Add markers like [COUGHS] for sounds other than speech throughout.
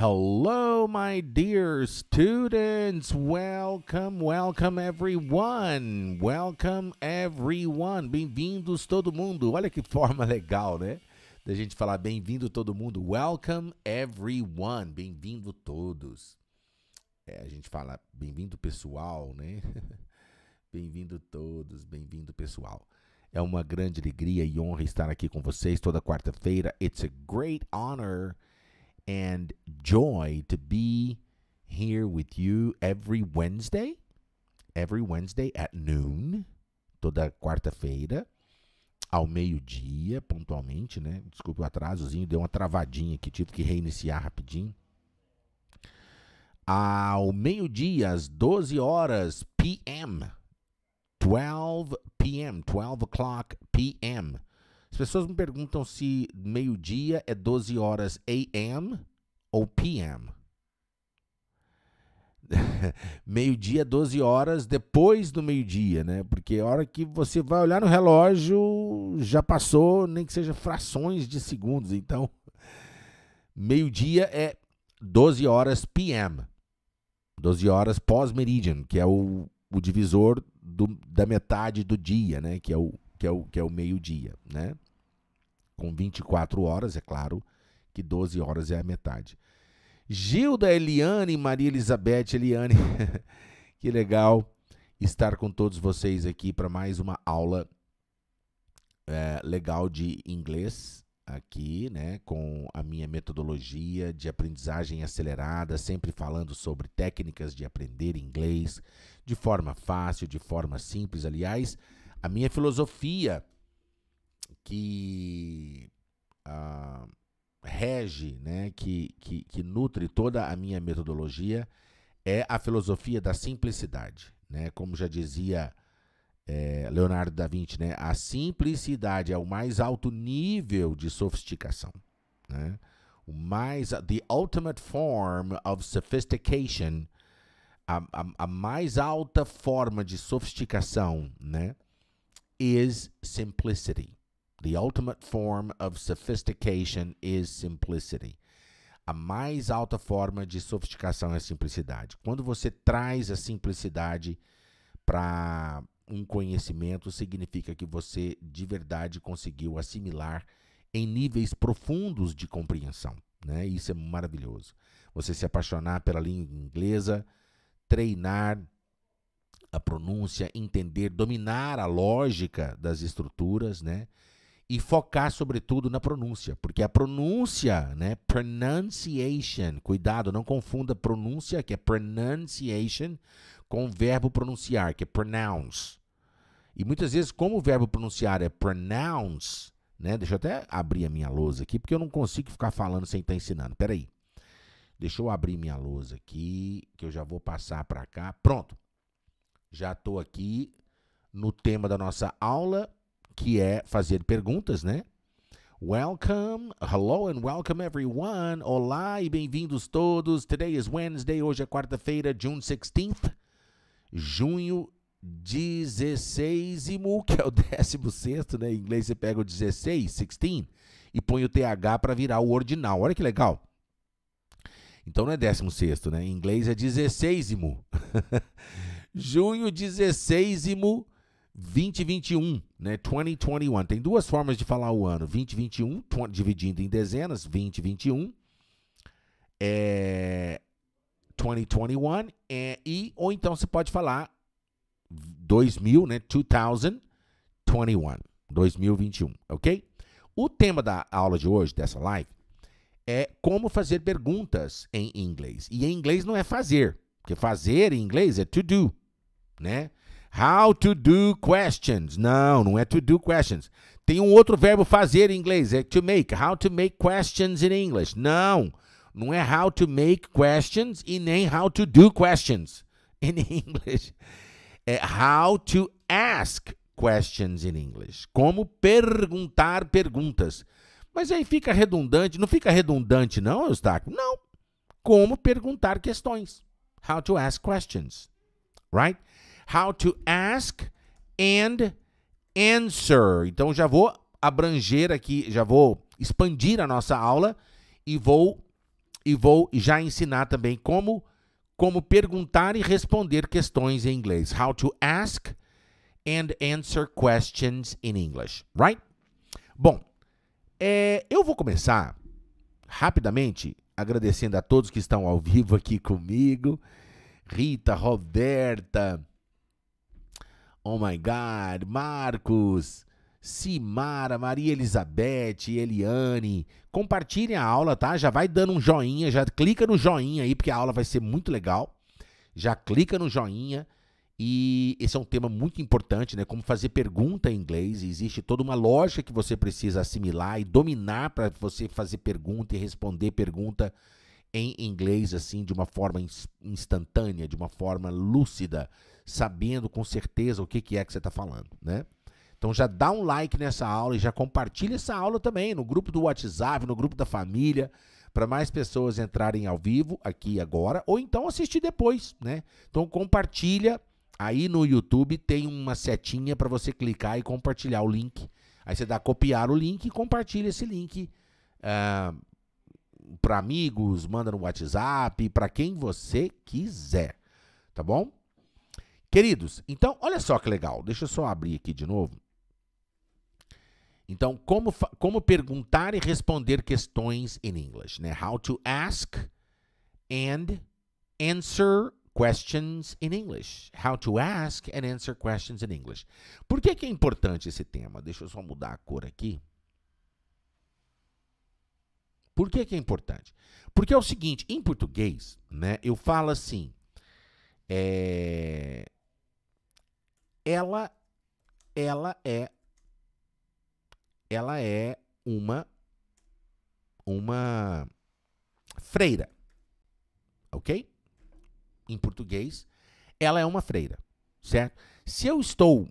Hello, my dear students. Welcome, welcome everyone. Welcome everyone. Bem-vindos todo mundo. Olha que forma legal, né? Da gente falar bem-vindo todo mundo. Welcome everyone. Bem-vindo todos. É, a gente fala bem-vindo pessoal, né? [LAUGHS] bem-vindo todos, bem-vindo pessoal. É uma grande alegria e honra estar aqui com vocês toda quarta-feira. It's a great honor and joy to be here with you every Wednesday, every Wednesday at noon, toda quarta-feira, ao meio-dia, pontualmente, né? Desculpe o atrasozinho, deu uma travadinha aqui, tive que reiniciar rapidinho. Ao meio-dia, às 12 horas, p.m., 12 p.m., 12 o'clock p.m., as pessoas me perguntam se meio-dia é 12 horas AM ou PM. [LAUGHS] meio-dia, 12 é horas depois do meio-dia, né? Porque a hora que você vai olhar no relógio, já passou, nem que seja frações de segundos. Então, [LAUGHS] meio-dia é 12 horas PM. 12 horas pós-meridian, que é o, o divisor do, da metade do dia, né? Que é o, que é o, que é o meio-dia, né? Com 24 horas, é claro, que 12 horas é a metade. Gilda, Eliane, Maria Elizabeth, Eliane, [LAUGHS] que legal estar com todos vocês aqui para mais uma aula é, legal de inglês aqui, né? Com a minha metodologia de aprendizagem acelerada, sempre falando sobre técnicas de aprender inglês de forma fácil, de forma simples. Aliás, a minha filosofia que ah, rege, né, que, que, que nutre toda a minha metodologia é a filosofia da simplicidade. Né? Como já dizia é, Leonardo da Vinci, né? a simplicidade é o mais alto nível de sofisticação. Né? O mais, the ultimate form of sophistication, a, a, a mais alta forma de sofisticação, né? is simplicity. The ultimate form of sophistication is simplicity. A mais alta forma de sofisticação é a simplicidade. Quando você traz a simplicidade para um conhecimento, significa que você de verdade conseguiu assimilar em níveis profundos de compreensão. Né? Isso é maravilhoso. Você se apaixonar pela língua inglesa, treinar a pronúncia, entender, dominar a lógica das estruturas, né? E focar sobretudo na pronúncia, porque a pronúncia, né? Pronunciation, cuidado, não confunda pronúncia, que é pronunciation, com o verbo pronunciar, que é pronounce. E muitas vezes, como o verbo pronunciar é pronounce, né? Deixa eu até abrir a minha lousa aqui, porque eu não consigo ficar falando sem estar ensinando. Peraí. Deixa eu abrir minha lousa aqui, que eu já vou passar para cá. Pronto. Já estou aqui no tema da nossa aula, que é fazer perguntas, né? Welcome, hello and welcome everyone. Olá e bem-vindos todos. Today is Wednesday, hoje é quarta-feira, June 16th. Junho 16, que é o 16, né? Em inglês você pega o 16, 16, e põe o TH para virar o ordinal. Olha que legal. Então não é 16, né? Em inglês é 16. [LAUGHS] Junho 16, 2021, né? 2021. Tem duas formas de falar o ano. 2021, dividindo em dezenas, 2021. É 2021 é, e ou então você pode falar 2000, né? 2021, 2021, ok? O tema da aula de hoje dessa live é como fazer perguntas em inglês. E em inglês não é fazer, porque fazer em inglês é to do né? How to do questions. Não, não é to do questions. Tem um outro verbo fazer em inglês, é to make. How to make questions in English. Não, não é how to make questions e nem how to do questions [LAUGHS] in English. É how to ask questions in English. Como perguntar perguntas. Mas aí fica redundante. Não fica redundante, não, Eustáquio? Não. Como perguntar questões. How to ask questions. Right? How to ask and answer. Então já vou abranger aqui, já vou expandir a nossa aula e vou e vou já ensinar também como como perguntar e responder questões em inglês. How to ask and answer questions in English, right? Bom, é, eu vou começar rapidamente agradecendo a todos que estão ao vivo aqui comigo. Rita, Roberta, Oh my God, Marcos, Simara, Maria Elizabeth, Eliane. Compartilhem a aula, tá? Já vai dando um joinha, já clica no joinha aí, porque a aula vai ser muito legal. Já clica no joinha. E esse é um tema muito importante, né? Como fazer pergunta em inglês. Existe toda uma lógica que você precisa assimilar e dominar para você fazer pergunta e responder pergunta em inglês, assim, de uma forma instantânea, de uma forma lúcida, sabendo com certeza o que, que é que você está falando, né? Então já dá um like nessa aula e já compartilha essa aula também no grupo do WhatsApp, no grupo da família, para mais pessoas entrarem ao vivo aqui agora ou então assistir depois, né? Então compartilha aí no YouTube tem uma setinha para você clicar e compartilhar o link. Aí você dá copiar o link e compartilha esse link uh, para amigos, manda no WhatsApp, para quem você quiser, tá bom? Queridos, então olha só que legal. Deixa eu só abrir aqui de novo. Então, como, como perguntar e responder questões em inglês, né? How to ask and answer questions in English. How to ask and answer questions in English. Por que, que é importante esse tema? Deixa eu só mudar a cor aqui. Por que, que é importante? Porque é o seguinte, em português, né, eu falo assim, é, ela, ela é, ela é uma, uma freira, ok? Em português, ela é uma freira, certo? Se eu estou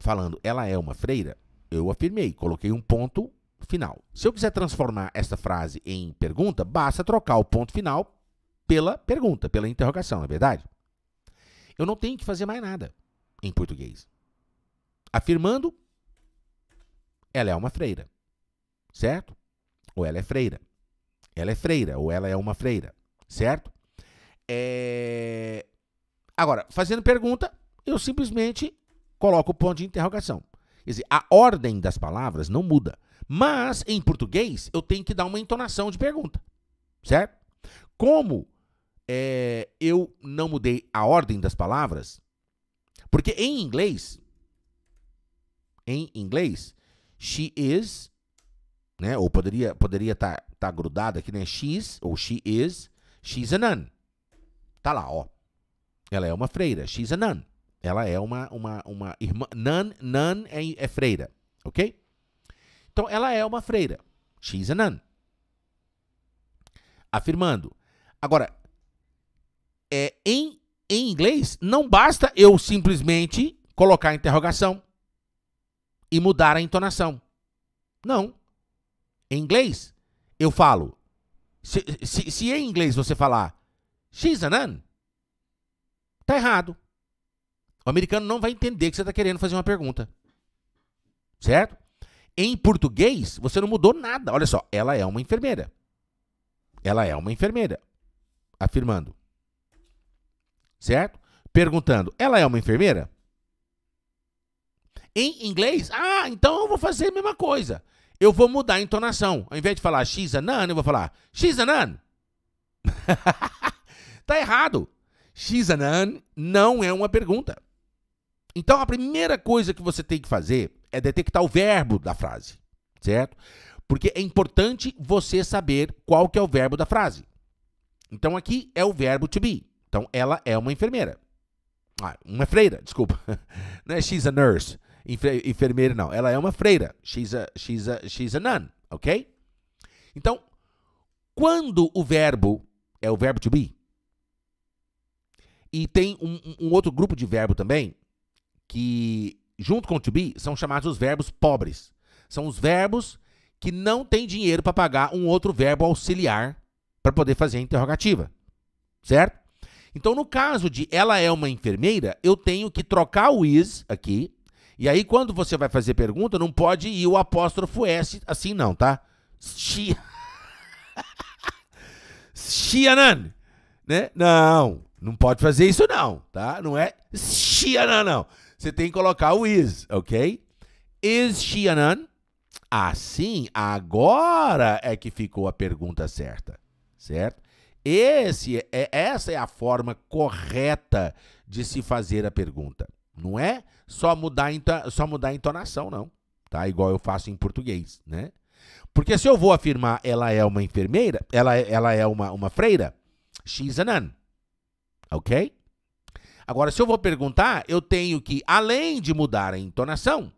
falando ela é uma freira, eu afirmei, coloquei um ponto final. Se eu quiser transformar essa frase em pergunta, basta trocar o ponto final pela pergunta, pela interrogação, não é verdade? Eu não tenho que fazer mais nada em português. Afirmando, ela é uma freira, certo? Ou ela é freira. Ela é freira, ou ela é uma freira, certo? É... Agora, fazendo pergunta, eu simplesmente coloco o ponto de interrogação. Quer dizer, a ordem das palavras não muda. Mas, em português, eu tenho que dar uma entonação de pergunta, certo? Como é, eu não mudei a ordem das palavras, porque em inglês, em inglês, she is, né? Ou poderia poderia tá, tá grudado aqui, né? She's ou she is, she's a nun. Tá lá, ó. Ela é uma freira, she's a nun. Ela é uma uma uma irmã, nun, nun é, é freira, OK? Então, ela é uma freira. She's a nun. Afirmando. Agora, é, em, em inglês, não basta eu simplesmente colocar a interrogação e mudar a entonação. Não. Em inglês, eu falo. Se, se, se em inglês você falar she's a nun, tá errado. O americano não vai entender que você está querendo fazer uma pergunta. Certo? Em português, você não mudou nada. Olha só, ela é uma enfermeira. Ela é uma enfermeira. Afirmando. Certo? Perguntando, ela é uma enfermeira? Em inglês, ah, então eu vou fazer a mesma coisa. Eu vou mudar a entonação. Ao invés de falar she's a nun, eu vou falar she's a nun. [LAUGHS] tá errado. She's a nun não é uma pergunta. Então a primeira coisa que você tem que fazer é detectar o verbo da frase, certo? Porque é importante você saber qual que é o verbo da frase. Então aqui é o verbo to be. Então ela é uma enfermeira. Ah, uma freira, desculpa. [LAUGHS] Não é she's a nurse, enfermeira não. Ela é uma freira. She's a, she's a, she's a nun, ok? Então, quando o verbo é o verbo to be, e tem um, um outro grupo de verbo também, que junto com to be, são chamados os verbos pobres. São os verbos que não têm dinheiro para pagar um outro verbo auxiliar para poder fazer a interrogativa. Certo? Então, no caso de ela é uma enfermeira, eu tenho que trocar o is aqui. E aí, quando você vai fazer pergunta, não pode ir o apóstrofo S assim, não, tá? She. [LAUGHS] Xianan, né? Não, não pode fazer isso não, tá? Não é Xianan, não. Você tem que colocar o is, ok? Is she a nun? Assim, ah, agora é que ficou a pergunta certa, certo? Esse é, essa é a forma correta de se fazer a pergunta. Não é só mudar, só mudar a entonação, não. Tá? Igual eu faço em português, né? Porque se eu vou afirmar ela é uma enfermeira, ela, é, ela é uma, uma freira, she's a nun. Ok? Agora, se eu vou perguntar, eu tenho que, além de mudar a entonação,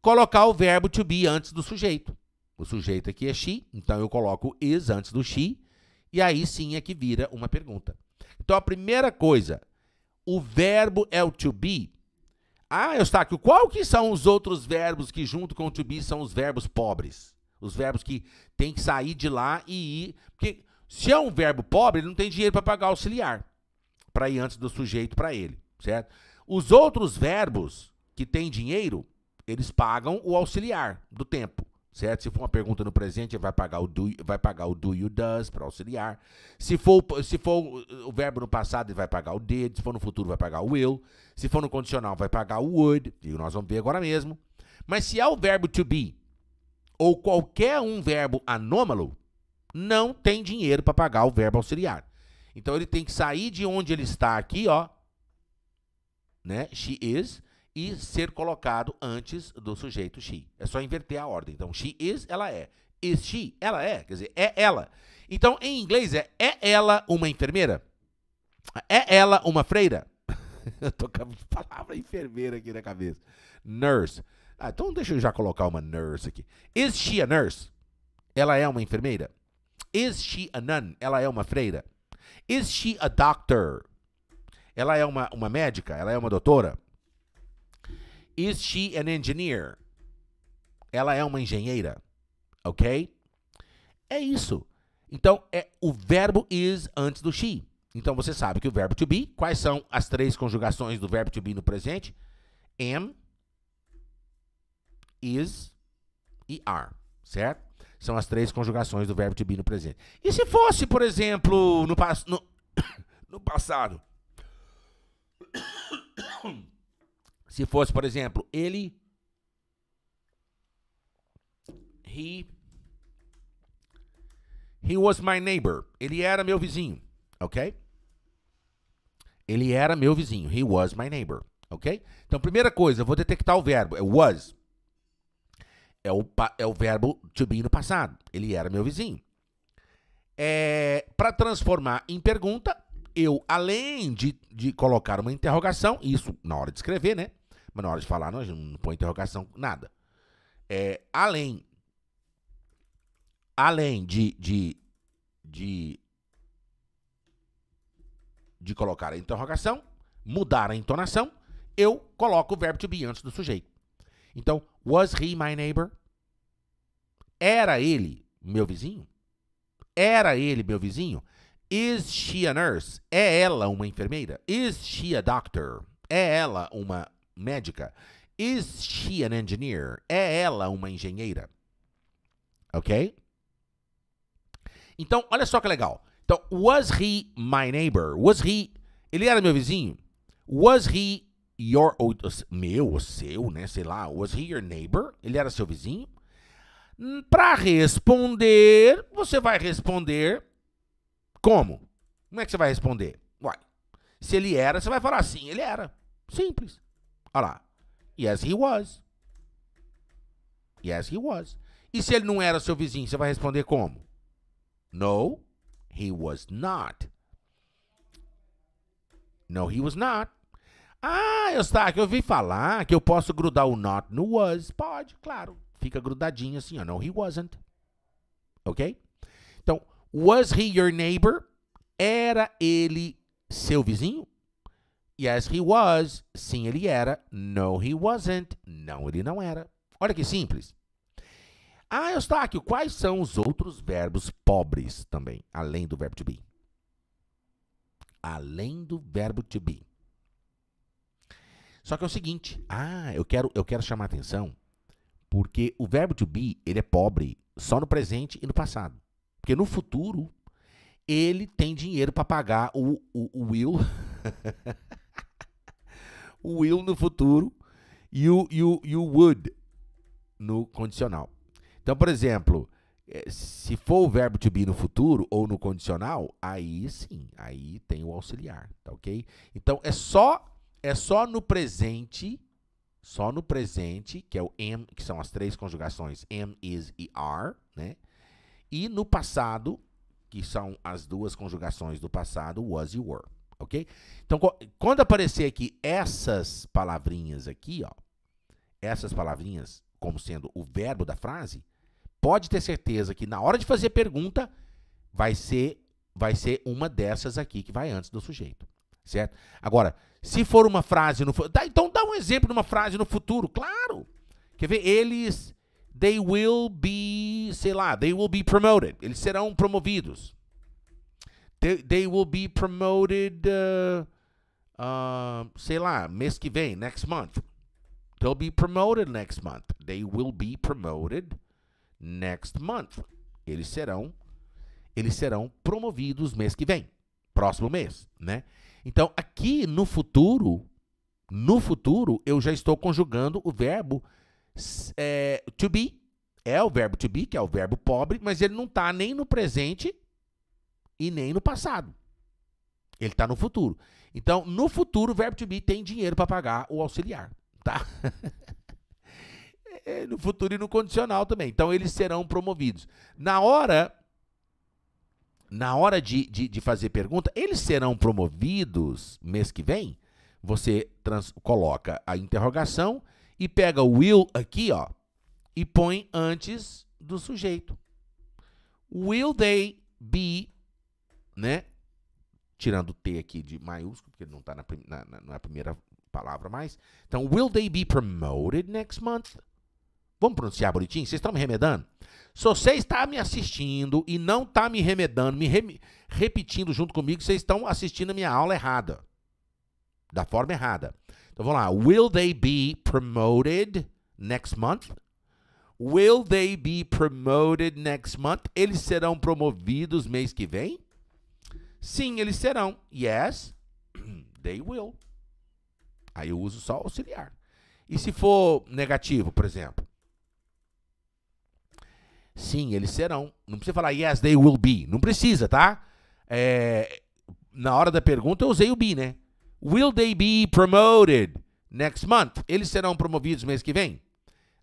colocar o verbo to be antes do sujeito. O sujeito aqui é she, então eu coloco is antes do she, e aí sim é que vira uma pergunta. Então a primeira coisa, o verbo é o to be. Ah, Eustáquio, qual que são os outros verbos que junto com o to be são os verbos pobres? Os verbos que tem que sair de lá e ir. Porque se é um verbo pobre, ele não tem dinheiro para pagar auxiliar para ir antes do sujeito para ele, certo? Os outros verbos que têm dinheiro, eles pagam o auxiliar do tempo, certo? Se for uma pergunta no presente, ele vai pagar o do, vai pagar o do e o does para auxiliar. Se for, se for o verbo no passado, ele vai pagar o did. Se for no futuro, vai pagar o will. Se for no condicional, vai pagar o would. E nós vamos ver agora mesmo. Mas se é o verbo to be ou qualquer um verbo anômalo, não tem dinheiro para pagar o verbo auxiliar. Então ele tem que sair de onde ele está aqui, ó, né? She is e ser colocado antes do sujeito she. É só inverter a ordem. Então she is, ela é. Is she, ela é, quer dizer, é ela. Então em inglês é é ela uma enfermeira? É ela uma freira? [LAUGHS] eu tô com a palavra enfermeira aqui na cabeça. Nurse. Ah, então deixa eu já colocar uma nurse aqui. Is she a nurse? Ela é uma enfermeira? Is she a nun? Ela é uma freira? Is she a doctor? Ela é uma, uma médica? Ela é uma doutora? Is she an engineer? Ela é uma engenheira, ok? É isso. Então, é o verbo is antes do she. Então, você sabe que o verbo to be, quais são as três conjugações do verbo to be no presente? Am, is e are, certo? São as três conjugações do verbo to be no presente. E se fosse, por exemplo, no, no, [COUGHS] no passado? [COUGHS] Se fosse, por exemplo, ele. He. He was my neighbor. Ele era meu vizinho, ok? Ele era meu vizinho. He was my neighbor, ok? Então, primeira coisa, eu vou detectar o verbo. É was. É o, é o verbo to be no passado. Ele era meu vizinho. É, Para transformar em pergunta, eu, além de, de colocar uma interrogação, isso na hora de escrever, né? Mas na hora de falar, não, não põe interrogação, nada. É, além além de, de, de, de colocar a interrogação, mudar a entonação, eu coloco o verbo to be antes do sujeito. Então, Was he my neighbor? Era ele meu vizinho? Era ele meu vizinho? Is she a nurse? É ela uma enfermeira? Is she a doctor? É ela uma médica? Is she an engineer? É ela uma engenheira? Ok? Então, olha só que legal. Então, was he my neighbor? Was he. Ele era meu vizinho? Was he your, ou, meu, ou seu, né? Sei lá, was he your neighbor? Ele era seu vizinho? Hum, Para responder, você vai responder como? Como é que você vai responder? se ele era, você vai falar sim, ele era. Simples. Olha lá. Yes, he was. Yes, he was. E se ele não era seu vizinho, você vai responder como? No, he was not. No, he was not. Ah, Eustáquio, eu vi falar que eu posso grudar o not no was. Pode, claro. Fica grudadinho assim, ó. No, he wasn't. Ok? Então, was he your neighbor? Era ele seu vizinho? Yes, he was. Sim, ele era. No, he wasn't. Não, ele não era. Olha que simples. Ah, Eustáquio, quais são os outros verbos pobres também, além do verbo to be? Além do verbo to be. Só que é o seguinte, ah, eu quero, eu quero chamar atenção porque o verbo to be, ele é pobre só no presente e no passado. Porque no futuro, ele tem dinheiro para pagar o, o, o will. [LAUGHS] o will no futuro e o, e, o, e o would no condicional. Então, por exemplo, eh, se for o verbo to be no futuro ou no condicional, aí sim, aí tem o auxiliar, tá ok? Então, é só é só no presente, só no presente, que é o am, que são as três conjugações am, is e are, né? E no passado, que são as duas conjugações do passado, was e were, ok? Então, quando aparecer aqui essas palavrinhas aqui, ó, essas palavrinhas como sendo o verbo da frase, pode ter certeza que na hora de fazer pergunta vai ser vai ser uma dessas aqui que vai antes do sujeito, certo? Agora, se for uma frase no futuro. Então dá um exemplo de uma frase no futuro, claro. Quer ver? Eles. They will be. Sei lá. They will be promoted. Eles serão promovidos. They, they will be promoted. Uh, uh, sei lá. Mês que vem. Next month. They'll be promoted next month. They will be promoted next month. Eles serão. Eles serão promovidos mês que vem próximo mês, né? Então, aqui no futuro, no futuro, eu já estou conjugando o verbo é, to be. É o verbo to be, que é o verbo pobre, mas ele não está nem no presente e nem no passado. Ele está no futuro. Então, no futuro, o verbo to be tem dinheiro para pagar o auxiliar, tá? [LAUGHS] É, no futuro e no condicional também. Então, eles serão promovidos. Na hora na hora de, de, de, fazer pergunta, eles serão promovidos mês que vem? Você trans, coloca a interrogação e pega o will aqui, ó, e põe antes do sujeito. Will they be, né? Tirando o T aqui de maiúsculo, porque não está na, na, na é primeira palavra mais. Então, will they be promoted next month? Vamos pronunciar bonitinho? Vocês estão me remedando? Se você está me assistindo e não está me remedando, me repetindo junto comigo, vocês estão assistindo a minha aula errada. Da forma errada. Então vamos lá. Will they be promoted next month? Will they be promoted next month? Eles serão promovidos mês que vem? Sim, eles serão. Yes, [CLEARS THROAT] they will. Aí eu uso só auxiliar. E se for negativo, por exemplo? Sim, eles serão. Não precisa falar yes, they will be. Não precisa, tá? É, na hora da pergunta eu usei o be, né? Will they be promoted next month? Eles serão promovidos mês que vem?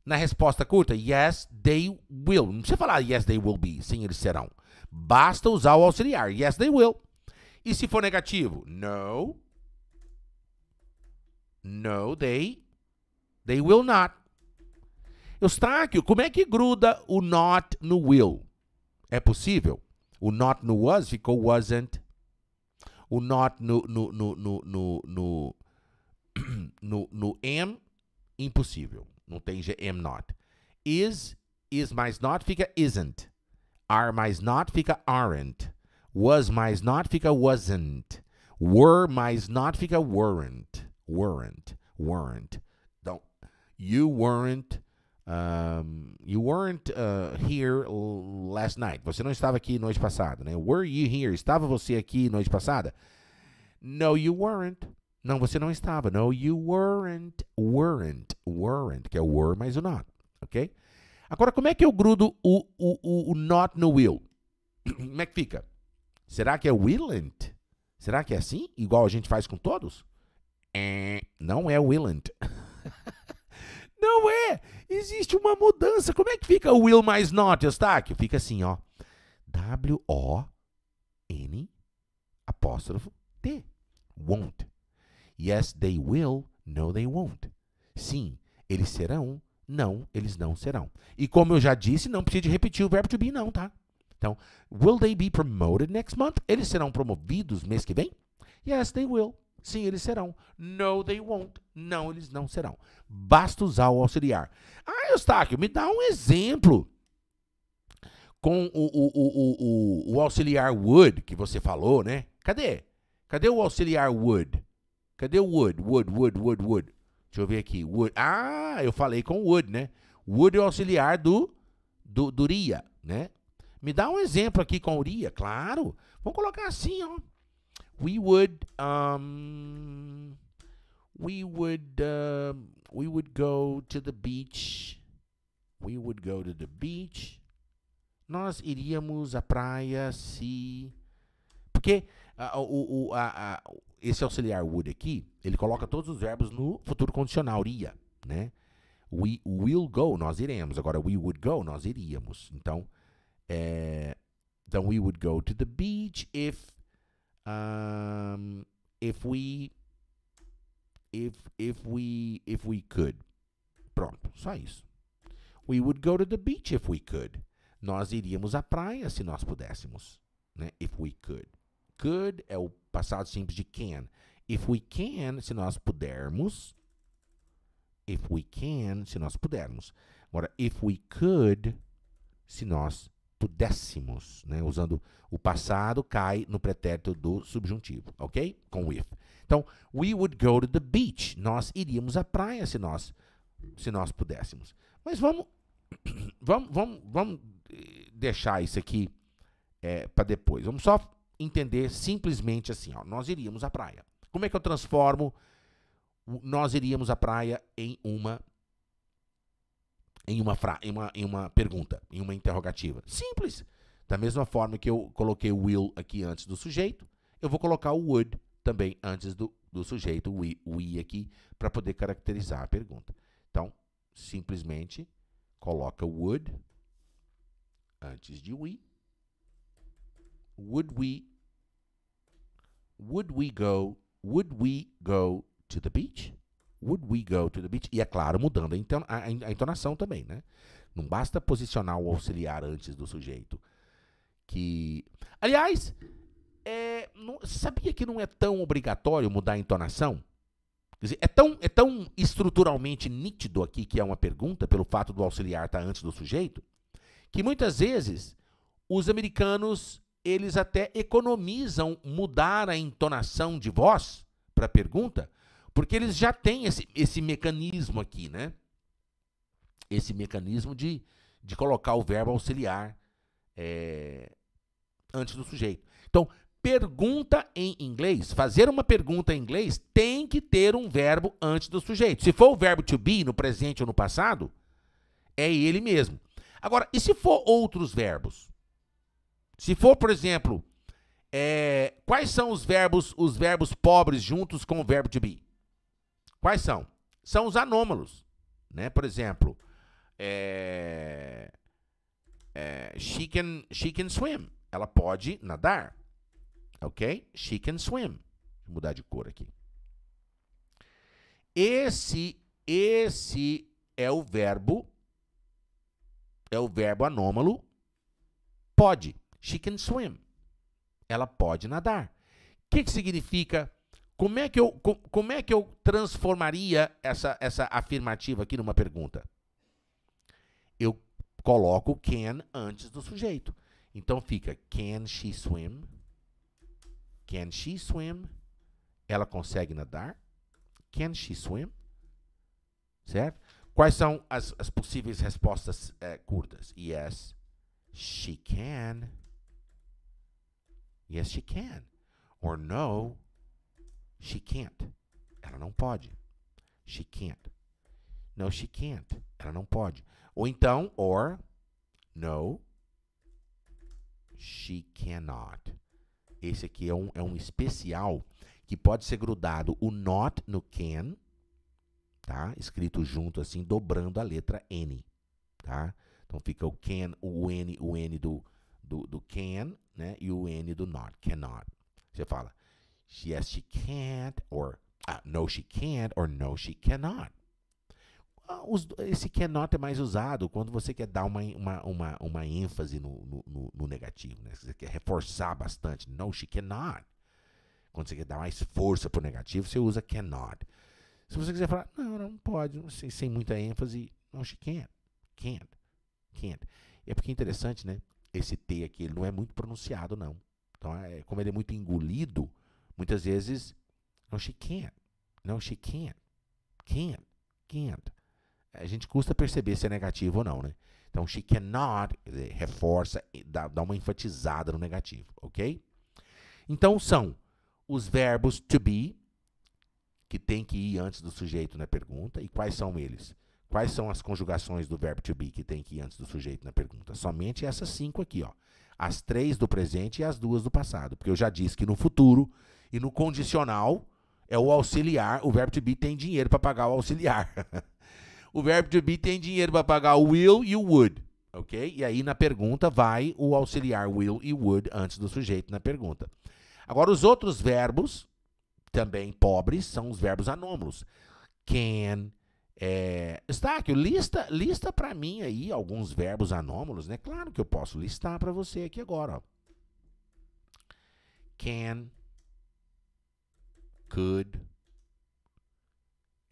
Na resposta curta, yes, they will. Não precisa falar yes, they will be. Sim, eles serão. Basta usar o auxiliar. Yes, they will. E se for negativo? No. No, they. They will not. Eustáquio, como é que gruda o not no will? É possível? O not no was ficou wasn't. O not no no no no no, no, [CLEARS THROAT] no, no am impossível. Não tem am not. Is is mais not fica isn't. Are mais not fica aren't. Was mais not fica wasn't. Were mais not fica weren't. Weren't. Weren't. Então, you weren't um, you weren't uh, here last night. Você não estava aqui noite passada, né? Were you here? Estava você aqui noite passada? No, you weren't. Não, você não estava. No, you weren't. Weren't. Weren't. Que é o were mais o not. Ok? Agora, como é que eu grudo o, o, o, o not no will? [CLEARS THROAT] como é que fica? Será que é willn't? Será que é assim? Igual a gente faz com todos? É, não é willant. [LAUGHS] não é! existe uma mudança. Como é que fica o will mais not, Eustáquio? Fica assim, ó. W-O-N apóstrofo T. Won't. Yes, they will. No, they won't. Sim, eles serão. Não, eles não serão. E como eu já disse, não precisa repetir o verbo to be, não, tá? Então, will they be promoted next month? Eles serão promovidos mês que vem? Yes, they will. Sim, eles serão. No, they won't. Não, eles não serão. Basta usar o auxiliar. Ah, Eustáquio, me dá um exemplo com o, o, o, o, auxiliar would que você falou, né? Cadê? Cadê o auxiliar would? Cadê o would? Would, would, would, would. Deixa eu ver aqui. Would. Ah, eu falei com would, né? Would é o auxiliar do, do, do né? Me dá um exemplo aqui com uria, claro. Vamos colocar assim, ó we would um we would we would go to the beach. We would go to the beach. Nós iríamos à praia se porque uh, o, o, a, a, esse auxiliar would aqui, ele coloca todos os verbos no futuro condicional iria, né? We will go, nós iremos. Agora we would go, nós iríamos. Então, é, então we would go to the beach if um, if we if if we if we could pronto só isso we would go to the beach if we could nós iríamos à praia se nós pudéssemos né if we could could é o passado simples de can if we can se nós pudermos if we can se nós pudermos agora if we could se nós pudéssemos, né? usando o passado, cai no pretérito do subjuntivo, ok? Com if. Então, we would go to the beach. Nós iríamos à praia se nós, se nós pudéssemos. Mas vamos, [COUGHS] vamos, vamos, vamos eh, deixar isso aqui é, eh, para depois. Vamos só entender simplesmente assim, ó, nós iríamos à praia. Como é que eu transformo nós iríamos à praia em uma em uma, fra em uma, em uma pergunta, em uma interrogativa. Simples. Da mesma forma que eu coloquei will aqui antes do sujeito, eu vou colocar o would também antes do, do sujeito, o we, we aqui, para poder caracterizar a pergunta. Então, simplesmente coloca would antes de we. Would we would we go would we go to the beach? Would we go to the beach? E é claro, mudando a, a, entonação também, né? Não basta posicionar o auxiliar antes do sujeito. Que. Aliás, é, não, sabia que não é tão obrigatório mudar a entonação? Quer dizer, é tão, é tão estruturalmente nítido aqui que é uma pergunta, pelo fato do auxiliar estar antes do sujeito, que muitas vezes os americanos eles até economizam mudar a entonação de voz para a pergunta porque eles já têm esse, esse mecanismo aqui, né? Esse mecanismo de, de colocar o verbo auxiliar é, antes do sujeito. Então, pergunta em inglês, fazer uma pergunta em inglês tem que ter um verbo antes do sujeito. Se for o verbo to be no presente ou no passado, é ele mesmo. Agora, e se for outros verbos? Se for, por exemplo, é, quais são os verbos, os verbos pobres juntos com o verbo to be? Quais são? São os anômalos, né? Por exemplo, é, é, she, can, she can swim. Ela pode nadar, ok? She can swim. Vou mudar de cor aqui. Esse, esse é o verbo, é o verbo anômalo pode. She can swim. Ela pode nadar. O que, que significa como é que eu, como é que eu transformaria essa, essa afirmativa aqui numa pergunta? Eu coloco can antes do sujeito. Então fica can she swim? Can she swim? Ela consegue nadar? Can she swim? Certo? Quais são as, as possíveis respostas é, curtas? Yes, she can. Yes, she can. Or no, She can't. Ela não pode. She can't. No, she can't. Ela não pode. Ou então, or, no, she cannot. Esse aqui é um, é um especial que pode ser grudado o not no can, tá? Escrito junto assim, dobrando a letra N, tá? Então fica o can, o N, o N do, do, do can, né? E o N do not, cannot. Você fala, yes, she can't, or ah, no, she can't, or no, she cannot. Ah, esse cannot é mais usado quando você quer dar uma, uma, uma, uma ênfase no, no, no negativo, né? Você quer reforçar bastante. No, she cannot. Quando você quer dar mais força para o negativo, você usa cannot. Se você quiser falar, não, não pode, sem, sem muita ênfase, no, she can't, can't, can't. É porque é interessante, né? Esse T aqui, ele não é muito pronunciado, não. Então, é, como ele é muito engolido, Muitas vezes, não, she can't. É, não, she can't. Can't. Can't. A gente custa perceber se é negativo ou não, né? Então, she cannot reforça, dá, dá uma enfatizada no negativo, ok? Então, são os verbos to be, que tem que ir antes do sujeito na pergunta, e quais são eles? Quais são as conjugações do verbo to be que tem que ir antes do sujeito na pergunta? Somente essas cinco aqui, ó. As três do presente e as duas do passado. Porque eu já disse que no futuro e no condicional é o auxiliar. O verbo to be tem dinheiro para pagar o auxiliar. [LAUGHS] o verbo to be tem dinheiro para pagar o will e o would. Ok? E aí na pergunta vai o auxiliar will e would antes do sujeito na pergunta. Agora, os outros verbos, também pobres, são os verbos anômalos. Can, é, aqui lista, lista para mim aí alguns verbos anômalos, né? Claro que eu posso listar para você aqui agora. Ó. Can, could,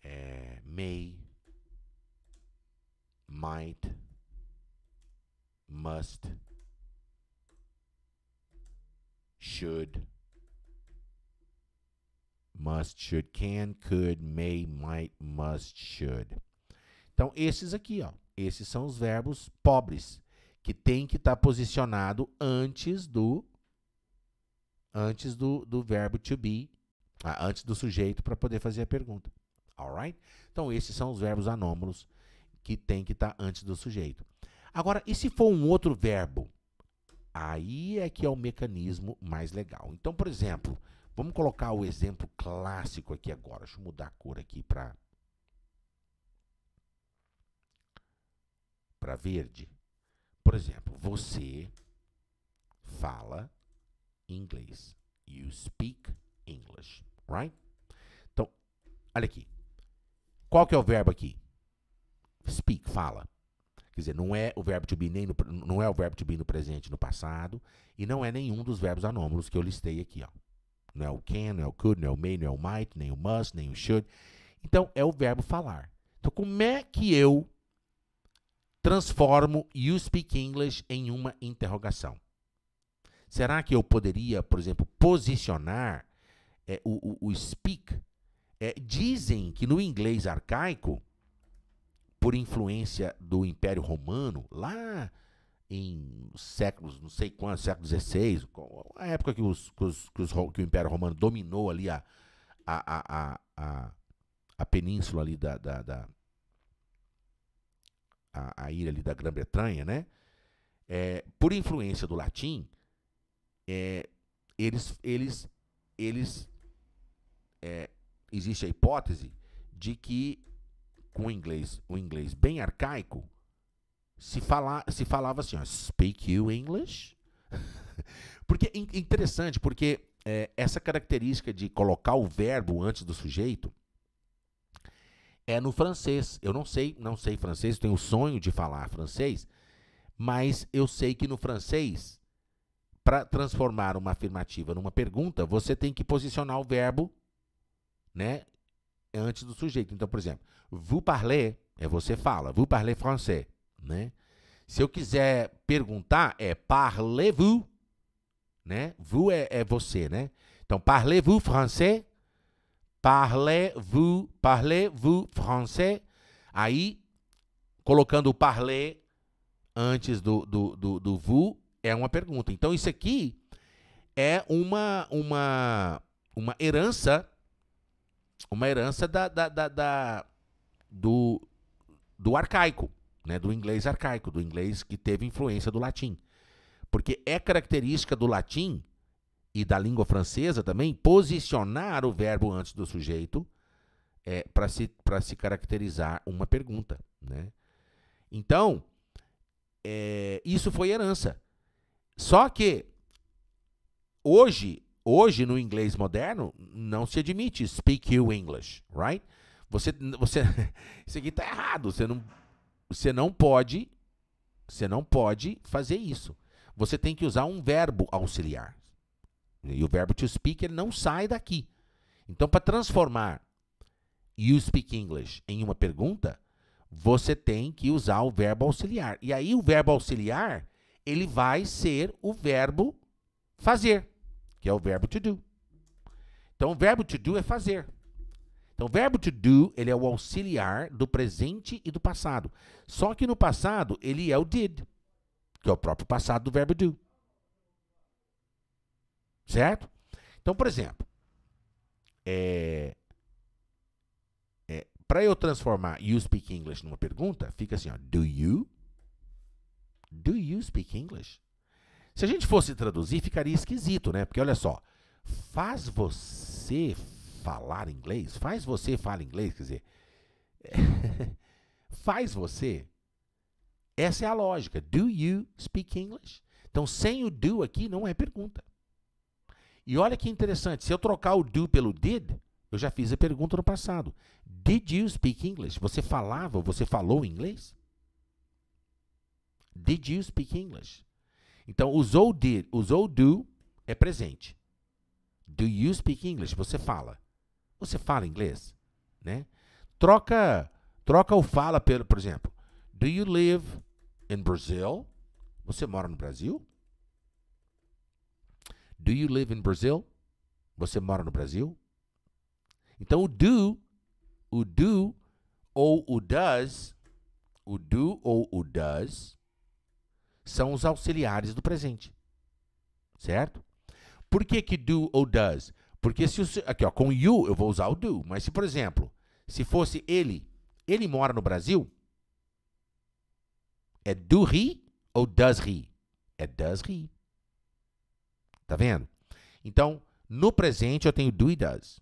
é, may, might, must, should, must, should, can, could, may, might, must, should. Então, esses aqui, ó, esses são os verbos pobres, que tem que estar tá posicionado antes do antes do, do verbo to be antes do sujeito para poder fazer a pergunta. Alright? Então, esses são os verbos anômalos que tem que estar tá antes do sujeito. Agora, e se for um outro verbo? Aí é que é o mecanismo mais legal. Então, por exemplo, vamos colocar o exemplo clássico aqui agora. Deixa eu mudar a cor aqui para para verde. Por exemplo, você fala inglês. You speak English, right? Então, olha aqui. Qual que é o verbo aqui? Speak, fala. Quer dizer, não é o verbo to be nem no, não é o verbo to be no presente, no passado, e não é nenhum dos verbos anômalos que eu listei aqui, ó. Não é o can, não é o could, não é o may, não é o might, nem o must, nem o should. Então, é o verbo falar. Então, como é que eu transformo you speak English em uma interrogação? Será que eu poderia, por exemplo, posicionar é, o, o, o, speak, é, dizem que no inglês arcaico, por influência do Império Romano, lá em séculos, não sei quantos, século XVI, a época que, os, que, os, que, os, que o Império Romano dominou ali a, a, a, a, a península ali da, da, da a, a, ilha ali da Grã-Bretanha, né? É, por influência do latim, é, eles, eles, eles é, existe a hipótese de que com o inglês, o inglês bem arcaico, se, fala, se falava assim, ó, speak you English? [LAUGHS] porque interessante, porque é, essa característica de colocar o verbo antes do sujeito é no francês. Eu não sei, não sei francês, tenho o sonho de falar francês, mas eu sei que no francês, para transformar uma afirmativa numa pergunta, você tem que posicionar o verbo né, é antes do sujeito. Então, por exemplo, vous parlez é você fala, vous parlez français, né? Se eu quiser perguntar, é parlez-vous, né? Vous é, é, você, né? Então, parlez-vous français? Parlez-vous, parlez-vous français? Aí, colocando o parler antes do, do, do, do vous, é uma pergunta. Então, isso aqui é uma, uma, uma herança uma herança da, da, da, da do, do arcaico, né? do inglês arcaico, do inglês que teve influência do latim. Porque é característica do latim e da língua francesa também posicionar o verbo antes do sujeito é, para se, se caracterizar uma pergunta. Né? Então, é, isso foi herança. Só que hoje Hoje, no inglês moderno, não se admite speak you English, right? Você, você, [LAUGHS] isso aqui está errado. Você não, você não pode, você não pode fazer isso. Você tem que usar um verbo auxiliar. E o verbo to speak ele não sai daqui. Então, para transformar you speak English em uma pergunta, você tem que usar o verbo auxiliar. E aí o verbo auxiliar ele vai ser o verbo fazer que é o verbo to do. Então, o verbo to do é fazer. Então, o verbo to do, ele é o auxiliar do presente e do passado. Só que no passado, ele é o did, que é o próprio passado do verbo do. Certo? Então, por exemplo, é, é, para eu transformar you speak English numa pergunta, fica assim, ó, do you? Do you speak English? Se a gente fosse traduzir, ficaria esquisito, né? Porque olha só, faz você falar inglês, faz você falar inglês, quer dizer, [LAUGHS] faz você. Essa é a lógica. Do you speak English? Então, sem o do aqui não é pergunta. E olha que interessante, se eu trocar o do pelo did, eu já fiz a pergunta no passado. Did you speak English? Você falava, você falou inglês? Did you speak English? Então, usou did, usou do é presente. Do you speak English? Você fala. Você fala inglês, né? Troca, troca o fala pelo, por exemplo, do you live in Brazil? Você mora no Brasil? Do you live in Brazil? Você mora no Brasil? Então o do, o do ou o does, o do ou o does são os auxiliares do presente. Certo? Por que que do ou does? Porque se o, aqui ó, com you eu vou usar o do, mas se por exemplo, se fosse ele, ele mora no Brasil, é do he ou does he? É does he. Tá vendo? Então, no presente eu tenho do e does.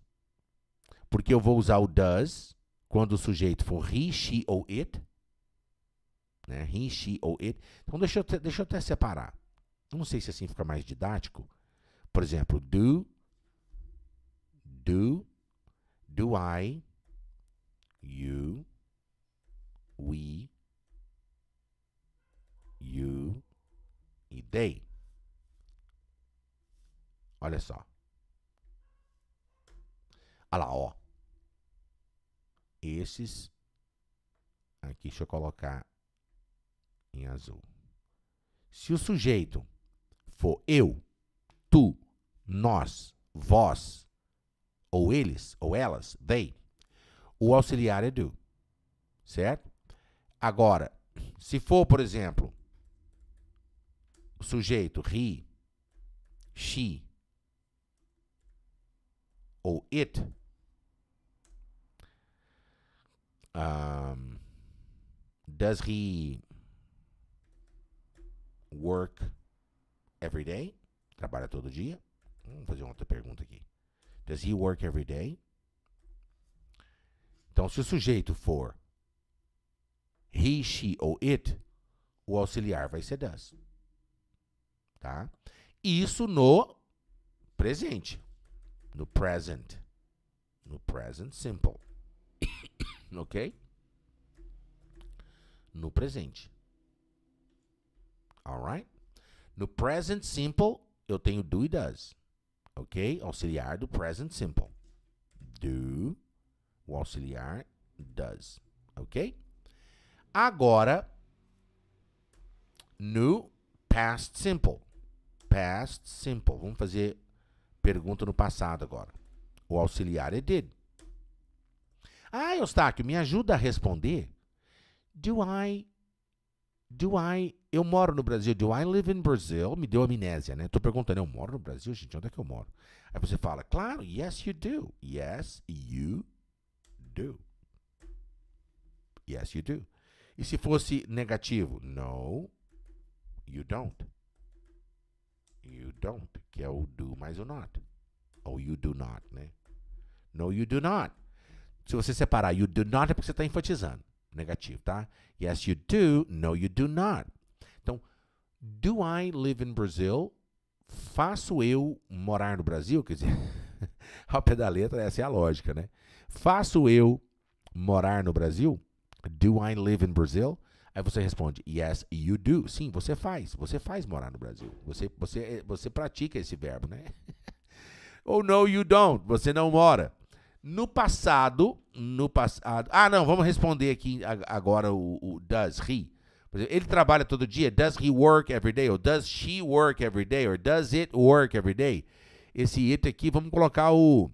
Porque eu vou usar o does quando o sujeito for he, she ou it, né? He, she ou it. Então deixa eu, deixa eu até separar. Eu não sei se assim fica mais didático. Por exemplo, do, do, do I, you, we, you e they. Olha só. Olha lá, ó. Esses. Aqui, deixa eu colocar em azul. Se o sujeito for eu, tu, nós, vós, ou eles, ou elas, they, o auxiliar é do. Certo? Agora, se for, por exemplo, o sujeito he, she, ou it, um, does he work every day? Trabalha todo dia? Hum, Vamos fazer uma outra pergunta aqui. Does he work every day? Então, se o sujeito for he, she ou it, o auxiliar vai ser does. Tá? Isso no presente. No present. No present simple. [COUGHS] ok? No presente alright? No present simple, eu tenho do e does, ok? Auxiliar do present simple. Do, o auxiliar does, ok? Agora, no past simple. Past simple. Vamos fazer pergunta no passado agora. O auxiliar é did. Ah, Eustáquio, me ajuda a responder. Do I do I eu moro no Brasil, do I live in Brazil? Me deu amnésia, né? Tô perguntando, eu moro no Brasil, gente, onde é que eu moro? Aí você fala, claro, yes you do. Yes you do. Yes you do. E se fosse negativo? No, you don't. You don't, que é o do mais o not. Ou you do not, né? No, you do not. Se você separar you do not é porque você está enfatizando. Negativo, tá? Yes, you do. No, you do not. Do I live in Brazil? Faço eu morar no Brasil? Quer dizer, [LAUGHS] ao pé da letra, essa é a lógica, né? Faço eu morar no Brasil? Do I live in Brazil? Aí você responde, yes, you do. Sim, você faz. Você faz morar no Brasil. Você, você, você pratica esse verbo, né? [LAUGHS] Ou oh, no, you don't. Você não mora. No passado, no passado. Ah, não, vamos responder aqui agora o, o does, he. Exemplo, ele trabalha todo dia, does he work every day? Ou does she work every day? Or does it work every day? Esse it aqui, vamos colocar o,